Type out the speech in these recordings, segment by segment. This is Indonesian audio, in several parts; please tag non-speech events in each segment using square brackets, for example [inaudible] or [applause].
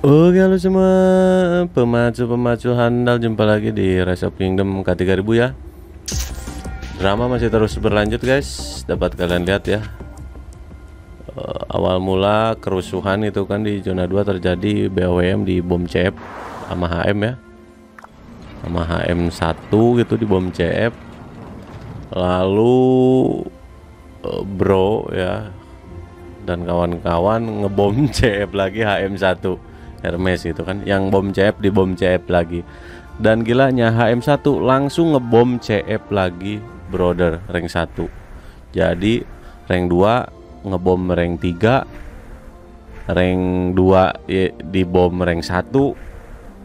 Oke oh, halo semua Pemacu-pemacu handal Jumpa lagi di Rise of Kingdom K3000 ya Drama masih terus berlanjut guys Dapat kalian lihat ya eh, Awal mula kerusuhan itu kan di zona 2 terjadi BOM di bom CF Sama HM ya Sama HM1 gitu di bom CF Lalu eh, Bro ya Dan kawan-kawan ngebom [laughs] CF lagi HM1 Hermes gitu kan yang bom CF di bom CF lagi dan gilanya HM1 langsung ngebom CF lagi brother rank 1 jadi rank 2 ngebom rank 3 rank 2 ya, di bom rank 1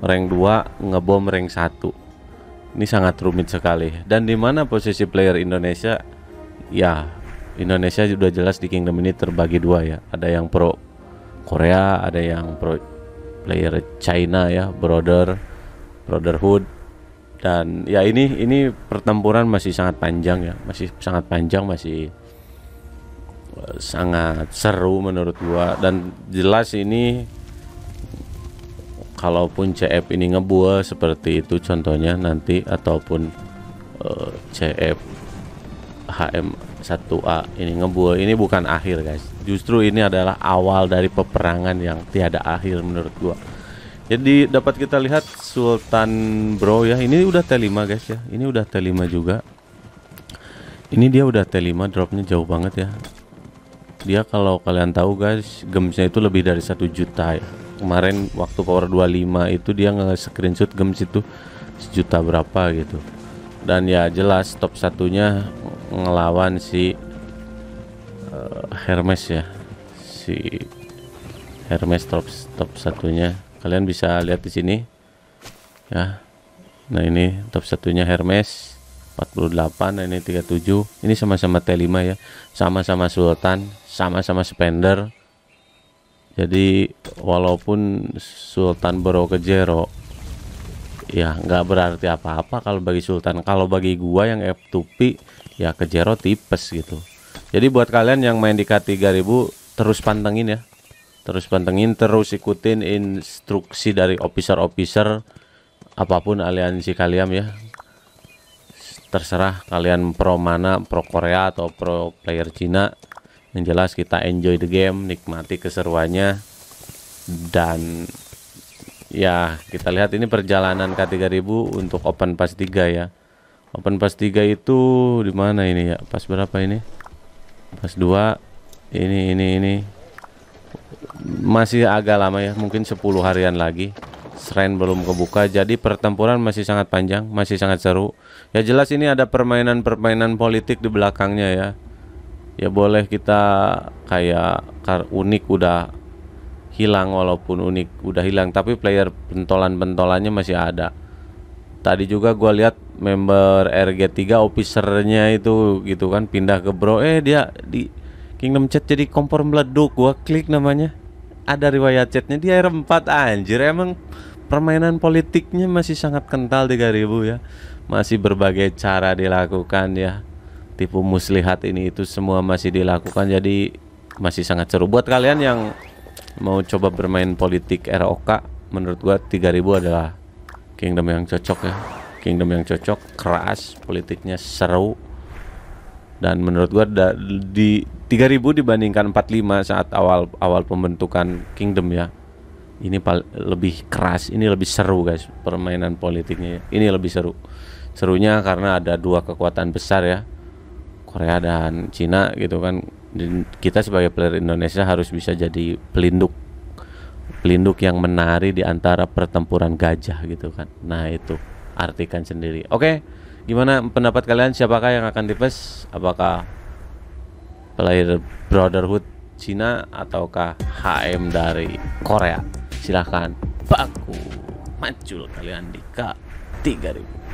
rank 2 ngebom rank 1 ini sangat rumit sekali dan di mana posisi player Indonesia ya Indonesia sudah jelas di Kingdom ini terbagi dua ya ada yang pro Korea ada yang pro player China ya brother brotherhood dan ya ini ini pertempuran masih sangat panjang ya masih sangat panjang masih eh, sangat seru menurut gua dan jelas ini kalaupun CF ini ngebuah seperti itu contohnya nanti ataupun uh, eh, CF HM satu a ini ngebul ini bukan akhir guys justru ini adalah awal dari peperangan yang tiada akhir menurut gua jadi dapat kita lihat Sultan Bro ya ini udah T5 guys ya ini udah T5 juga ini dia udah T5 dropnya jauh banget ya dia kalau kalian tahu guys gemsnya itu lebih dari satu juta ya. kemarin waktu power 25 itu dia nge-screenshot gems itu sejuta berapa gitu dan ya jelas top satunya ngelawan si uh, Hermes ya si Hermes top top satunya kalian bisa lihat di sini ya nah ini top satunya Hermes 48 nah ini 37 ini sama-sama T5 ya sama-sama Sultan sama-sama Spender jadi walaupun Sultan Jero ya nggak berarti apa-apa kalau bagi Sultan kalau bagi gua yang F2P ya ke Jero tipes gitu. Jadi buat kalian yang main di K3000 terus pantengin ya. Terus pantengin, terus ikutin instruksi dari officer-officer apapun aliansi kalian ya. Terserah kalian pro mana, pro Korea atau pro player Cina. Yang jelas kita enjoy the game, nikmati keseruannya dan ya kita lihat ini perjalanan K3000 untuk Open Pass 3 ya Open pas 3 itu di mana ini ya? Pas berapa ini? Pas 2. Ini ini ini. Masih agak lama ya, mungkin 10 harian lagi. Shrine belum kebuka, jadi pertempuran masih sangat panjang, masih sangat seru. Ya jelas ini ada permainan-permainan politik di belakangnya ya. Ya boleh kita kayak unik udah hilang walaupun unik udah hilang, tapi player pentolan-pentolannya masih ada. Tadi juga gue lihat member RG3 officernya itu gitu kan pindah ke bro eh dia di Kingdom Chat jadi kompor meleduk gua klik namanya ada riwayat chatnya dia R4 anjir emang permainan politiknya masih sangat kental 3000 ya masih berbagai cara dilakukan ya tipu muslihat ini itu semua masih dilakukan jadi masih sangat seru buat kalian yang mau coba bermain politik ROK menurut gua 3000 adalah kingdom yang cocok ya kingdom yang cocok keras politiknya seru dan menurut gua da, di 3000 dibandingkan 45 saat awal awal pembentukan kingdom ya ini lebih keras ini lebih seru guys permainan politiknya ya. ini lebih seru serunya karena ada dua kekuatan besar ya Korea dan Cina gitu kan dan kita sebagai player Indonesia harus bisa jadi pelinduk pelinduk yang menari di antara pertempuran gajah gitu kan nah itu artikan sendiri. Oke, gimana pendapat kalian? Siapakah yang akan dipes? Apakah player Brotherhood Cina ataukah HM dari Korea? Silahkan baku macul kalian di K 3000.